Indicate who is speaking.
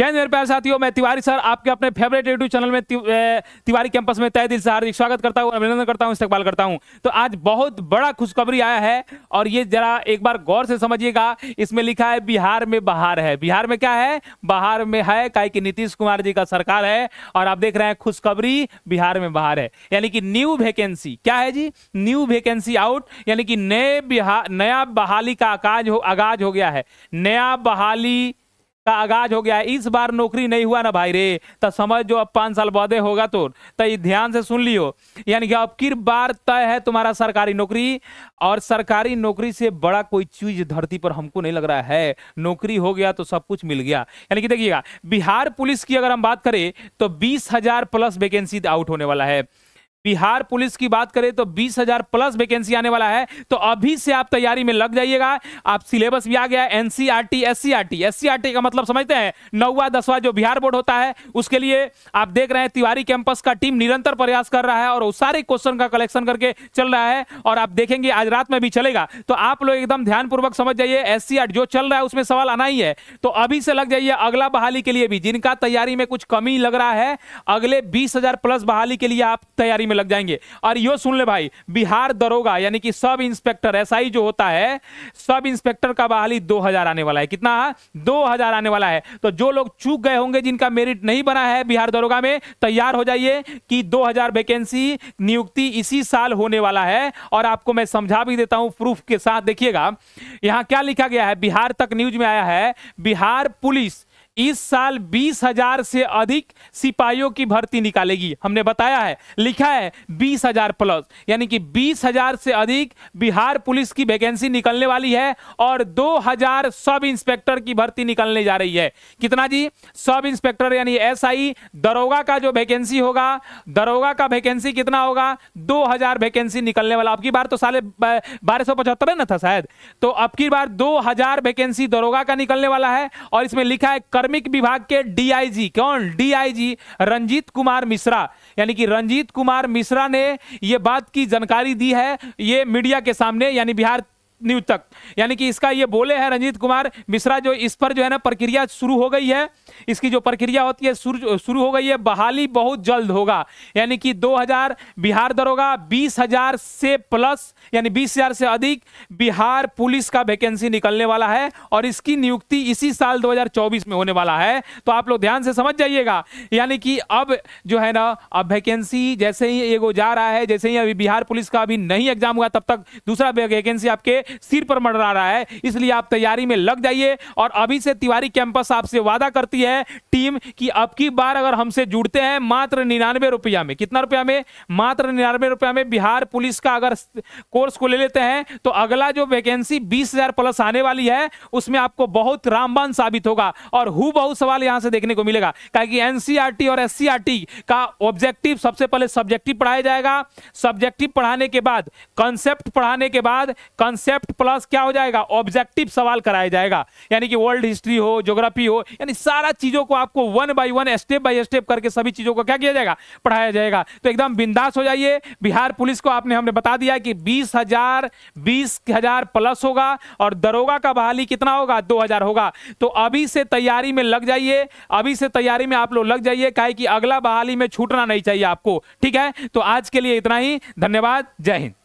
Speaker 1: जय मेरे प्यार साथियों मैं तिवारी सर आपके अपने फेवरेट यूट्यूब चैनल में ति, ए, तिवारी कैंपस में तय दिल से हार्दिक स्वागत करता हूँ अभिनंदन करता हूँ इस्तेमाल करता हूँ तो आज बहुत बड़ा खुशखबरी आया है और ये जरा एक बार गौर से समझिएगा इसमें लिखा है बिहार में बहार है बिहार में क्या है बहार में है काय की नीतीश कुमार जी का सरकार है और आप देख रहे हैं खुशखबरी बिहार में बाहर है यानी कि न्यू वैकेंसी क्या है जी न्यू वैकेंसी आउट यानी कि नए बिहार नया बहाली का आकाज हो आगाज हो गया है नया बहाली का आगाज हो गया इस बार नौकरी नहीं हुआ ना भाई रे तो समझ जो अब पाँच साल बादे होगा तो।, तो ये ध्यान से सुन लियो यानी कि अब किर बार तय है तुम्हारा सरकारी नौकरी और सरकारी नौकरी से बड़ा कोई चीज धरती पर हमको नहीं लग रहा है नौकरी हो गया तो सब कुछ मिल गया यानी कि देखिएगा बिहार पुलिस की अगर हम बात करें तो बीस हजार प्लस वैकेंसी आउट होने वाला है बिहार पुलिस की बात करें तो 20,000 प्लस वैकेंसी आने वाला है तो अभी से आप तैयारी में लग जाइएगा आप सिलेबस भी आ गया एनसीईआरटी एससीईआरटी एससीईआरटी का मतलब समझते हैं नौवा दसवा जो बिहार बोर्ड होता है उसके लिए आप देख रहे हैं तिवारी कैंपस का टीम निरंतर प्रयास कर रहा है और सारे क्वेश्चन का कलेक्शन करके चल रहा है और आप देखेंगे आज रात में भी चलेगा तो आप लोग एकदम ध्यानपूर्वक समझ जाइए एस जो चल रहा है उसमें सवाल आना ही है तो अभी से लग जाइए अगला बहाली के लिए भी जिनका तैयारी में कुछ कमी लग रहा है अगले बीस प्लस बहाली के लिए आप तैयारी में में लग जाएंगे और यो सुन ले भाई बिहार दरोगा यानी कि सब इंस्पेक्टर एसआई जो होता है सब इंस्पेक्टर का बहाली 2000 आने वाला है कितना 2000 आने वाला है तो जो लोग चूक गए होंगे जिनका मेरिट नहीं बना है बिहार दरोगा में तैयार हो जाइए कि दो वैकेंसी नियुक्ति इसी साल होने वाला है और आपको मैं समझा भी देता हूं प्रूफ के साथ देखिएगा यहां क्या लिखा गया है बिहार तक न्यूज में आया है बिहार पुलिस इस साल बीस हजार से अधिक सिपाहियों की भर्ती निकालेगी हमने बताया है लिखा है बीस हजार प्लस यानी कि बीस हजार से अधिक बिहार पुलिस की वैकेंसी निकलने वाली है और दो हजार सब इंस्पेक्टर की भर्ती निकलने जा रही है कितना जी सब इंस्पेक्टर यानी एसआई दरोगा का जो वैकेंसी होगा दरोगा का वैकेंसी कितना होगा दो हजार वैकेंसी निकलने वाला आपकी बार तो साले बारह सौ पचहत्तर ना था शायद तो अब की बार दो हजार वैकेंसी दरोगा का निकलने वाला है और इसमें लिखा है कार्मिक विभाग के डीआईजी कौन डीआईजी रंजीत कुमार मिश्रा यानी कि रंजीत कुमार मिश्रा ने यह बात की जानकारी दी है ये मीडिया के सामने यानी बिहार न्यूज तक यानी कि इसका ये बोले हैं रंजीत कुमार मिश्रा जो इस पर जो है ना प्रक्रिया शुरू हो गई है इसकी जो प्रक्रिया होती है शुरू हो गई है बहाली बहुत जल्द होगा यानी कि 2000 बिहार दरोगा 20000 से प्लस यानी 20000 से अधिक बिहार पुलिस का वैकेंसी निकलने वाला है और इसकी नियुक्ति इसी साल 2024 में होने वाला है तो आप लोग ध्यान से समझ जाइएगा यानी कि अब जो है ना अब वैकेंसी जैसे ही एगो जा रहा है जैसे ही अभी बिहार पुलिस का अभी नहीं एग्जाम हुआ तब तक दूसरा वैकेंसी आपके सिर पर मंडरा रहा है इसलिए आप तैयारी में लग जाइए और अभी से तिवारी कैंपस आपसे वादा करती है रही है टीम कि अब की बार अगर हमसे जुड़ते हैं मात्र निन्यानवे रुपया में कितना रुपया में मात्र निन्यानवे रुपया में बिहार पुलिस का अगर कोर्स को ले लेते हैं तो अगला जो वैकेंसी बीस हजार प्लस आने वाली है उसमें आपको बहुत रामबान साबित होगा और हु बहुत सवाल यहां से देखने को मिलेगा क्या कि एनसीआरटी और एस का ऑब्जेक्टिव सबसे पहले सब्जेक्टिव पढ़ाया जाएगा सब्जेक्टिव पढ़ाने के बाद कंसेप्ट पढ़ाने के बाद कंसेप्ट प्लस क्या हो जाएगा ऑब्जेक्टिव सवाल कराया जाएगा यानी कि वर्ल्ड हिस्ट्री हो ज्योग्राफी हो यानी सारा चीजों को आपको one by one step by step करके सभी चीजों को क्या किया जाएगा पढ़ाया जाएगा तो एकदम बिंदास हो जाइए बिहार पुलिस को आपने हमने बता दिया कि बीस हजार बीस हजार प्लस होगा और दरोगा का बहाली कितना होगा दो हजार होगा तो अभी से तैयारी में लग जाइए अभी से तैयारी में आप लोग लग जाइए कहे कि अगला बहाली में छूटना नहीं चाहिए आपको ठीक है तो आज के लिए इतना ही धन्यवाद जय हिंद